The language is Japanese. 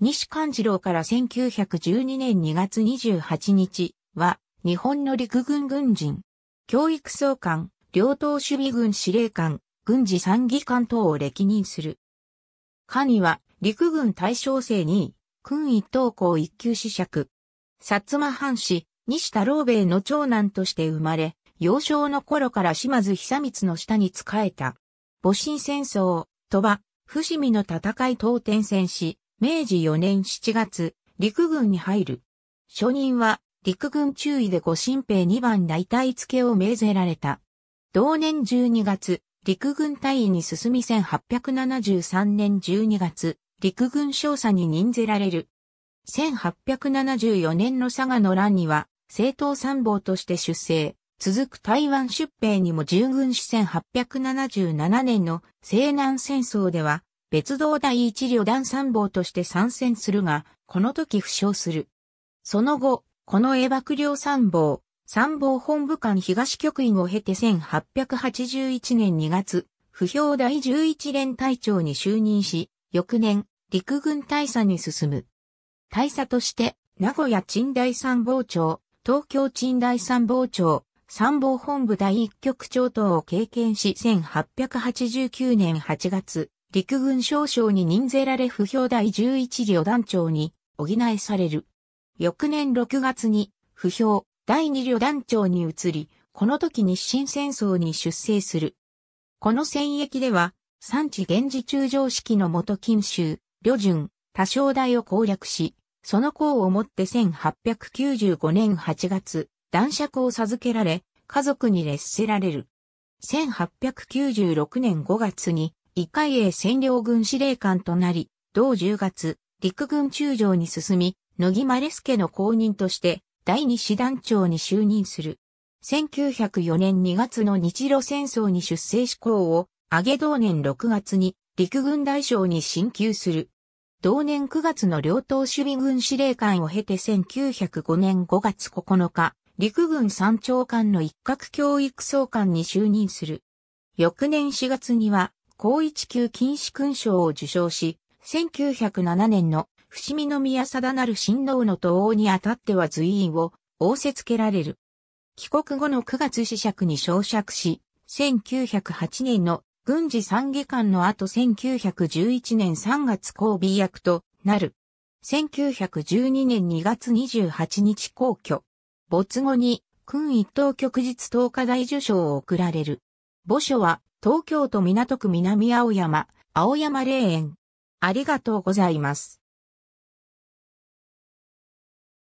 西勘次郎から1912年2月28日は、日本の陸軍軍人、教育総監、両党守備軍司令官、軍事参議官等を歴任する。下には、陸軍大将生に、位、軍一等校一級子爵。薩摩藩士、西太郎兵衛の長男として生まれ、幼少の頃から島津久光の下に仕えた。戊辰戦争、鳥羽、伏見の戦い等転戦し、明治4年7月、陸軍に入る。初任は、陸軍中尉で御神兵2番大隊付を命ぜられた。同年12月、陸軍隊員に進み1873年12月、陸軍少佐に任ぜられる。1874年の佐賀の乱には、政党参謀として出征。続く台湾出兵にも従軍し1877年の西南戦争では、別動第一旅団参謀として参戦するが、この時負傷する。その後、この江幕領参謀、参謀本部間東局員を経て1881年2月、不評第11連隊長に就任し、翌年、陸軍大佐に進む。大佐として、名古屋鎮大参謀長、東京鎮大参謀長、参謀本部第一局長等を経験し1889年8月、陸軍少将に任ぜられ不評第11旅団長に補えされる。翌年6月に不評第2旅団長に移り、この時日清戦争に出征する。この戦役では、産地源氏中常識の元金州、旅順、多少代を攻略し、その功をもって1895年8月、男爵を授けられ、家族に劣せられる。1896年5月に、陸海英占領軍司令官となり、同10月、陸軍中将に進み、野木マレスケの後任として、第二師団長に就任する。1904年2月の日露戦争に出征志向を、上げ同年6月に陸軍大将に進級する。同年9月の両党守備軍司令官を経て1905年5月9日、陸軍三長官の一角教育総監に就任する。翌年4月には高一級禁止勲章を受章し、1907年の伏見宮定なる親王の徒王にあたっては随意を仰せつけられる。帰国後の9月死釈に昇釈し、1908年の軍事参議官の後1911年3月交尾役となる。1912年2月28日皇居。没後に、君一等旭日東科大受賞を贈られる。墓所は東京都港区南青山、青山霊園。ありがとうございます。